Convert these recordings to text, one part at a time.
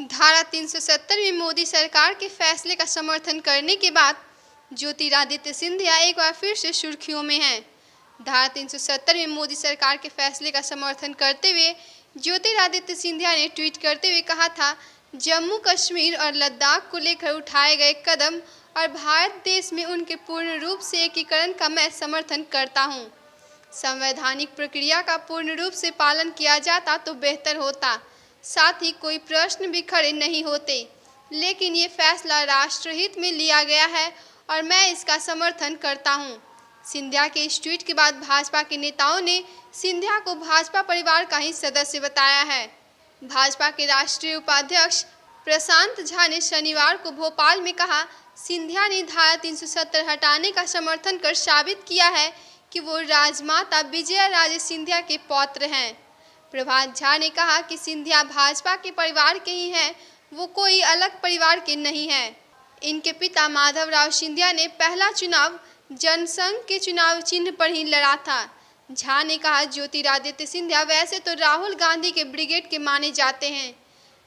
धारा 370 में मोदी सरकार के फैसले का समर्थन करने के बाद ज्योतिरादित्य सिंधिया एक बार फिर से सुर्खियों में हैं धारा 370 में मोदी सरकार के फैसले का समर्थन करते हुए ज्योतिरादित्य सिंधिया ने ट्वीट करते हुए कहा था जम्मू कश्मीर और लद्दाख को लेकर उठाए गए कदम और भारत देश में उनके पूर्ण रूप से एकीकरण का मैं समर्थन करता हूँ संवैधानिक प्रक्रिया का पूर्ण रूप से पालन किया जाता तो बेहतर होता साथ ही कोई प्रश्न भी खड़े नहीं होते लेकिन ये फैसला राष्ट्रहित में लिया गया है और मैं इसका समर्थन करता हूँ सिंधिया के इस ट्वीट के बाद भाजपा के नेताओं ने सिंधिया को भाजपा परिवार का ही सदस्य बताया है भाजपा के राष्ट्रीय उपाध्यक्ष प्रशांत झा ने शनिवार को भोपाल में कहा सिंधिया ने धारा 370 हटाने का समर्थन कर साबित किया है कि वो राजमाता विजया राजे सिंधिया के पौत्र हैं प्रभात झा ने कहा कि सिंधिया भाजपा के परिवार के ही हैं वो कोई अलग परिवार के नहीं हैं इनके पिता माधवराव सिंधिया ने पहला चुनाव जनसंघ के चुनाव चिन्ह पर ही लड़ा था झा ने कहा ज्योतिरादित्य सिंधिया वैसे तो राहुल गांधी के ब्रिगेड के माने जाते हैं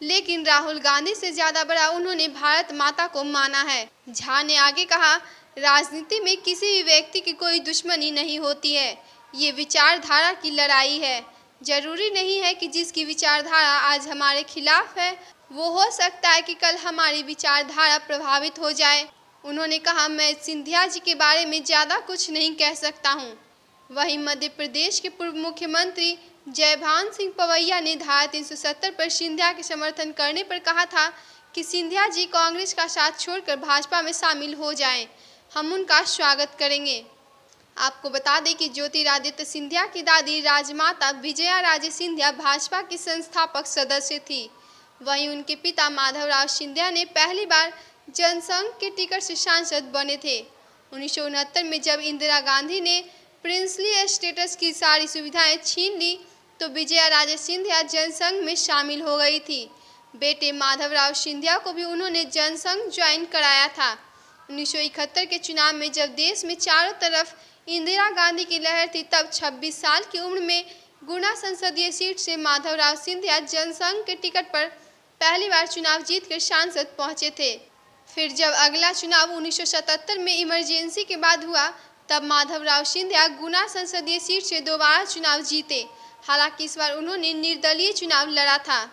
लेकिन राहुल गांधी से ज़्यादा बड़ा उन्होंने भारत माता को माना है झा ने आगे कहा राजनीति में किसी भी व्यक्ति की कोई दुश्मनी नहीं होती है ये विचारधारा की लड़ाई है जरूरी नहीं है कि जिसकी विचारधारा आज हमारे खिलाफ है वो हो सकता है कि कल हमारी विचारधारा प्रभावित हो जाए उन्होंने कहा मैं सिंधिया जी के बारे में ज़्यादा कुछ नहीं कह सकता हूँ वहीं मध्य प्रदेश के पूर्व मुख्यमंत्री जयभान सिंह पवैया ने धारा तीन पर सिंधिया के समर्थन करने पर कहा था कि सिंधिया जी कांग्रेस का साथ छोड़कर भाजपा में शामिल हो जाएं। हम उनका स्वागत करेंगे आपको बता दें कि ज्योतिरादित्य सिंधिया की दादी राजमाता विजया राजे सिंधिया भाजपा की संस्थापक सदस्य थी वहीं उनके पिता माधवराव सिंधिया ने पहली बार जनसंघ के टिकट से सांसद बने थे उन्नीस में जब इंदिरा गांधी ने प्रिंसली स्टेटस की सारी सुविधाएं छीन ली तो विजया राजे सिंधिया जनसंघ में शामिल हो गई थी बेटे माधवराव सिंधिया को भी उन्होंने जनसंघ ज्वाइन कराया था उन्नीस के चुनाव में जब देश में चारों तरफ इंदिरा गांधी की लहर थी तब 26 साल की उम्र में गुना संसदीय सीट से माधवराव सिंधिया जनसंघ के टिकट पर पहली बार चुनाव जीतकर सांसद पहुंचे थे फिर जब अगला चुनाव 1977 में इमरजेंसी के बाद हुआ तब माधवराव सिंधिया गुना संसदीय सीट से दोबारा चुनाव जीते हालांकि इस बार उन्होंने निर्दलीय चुनाव लड़ा था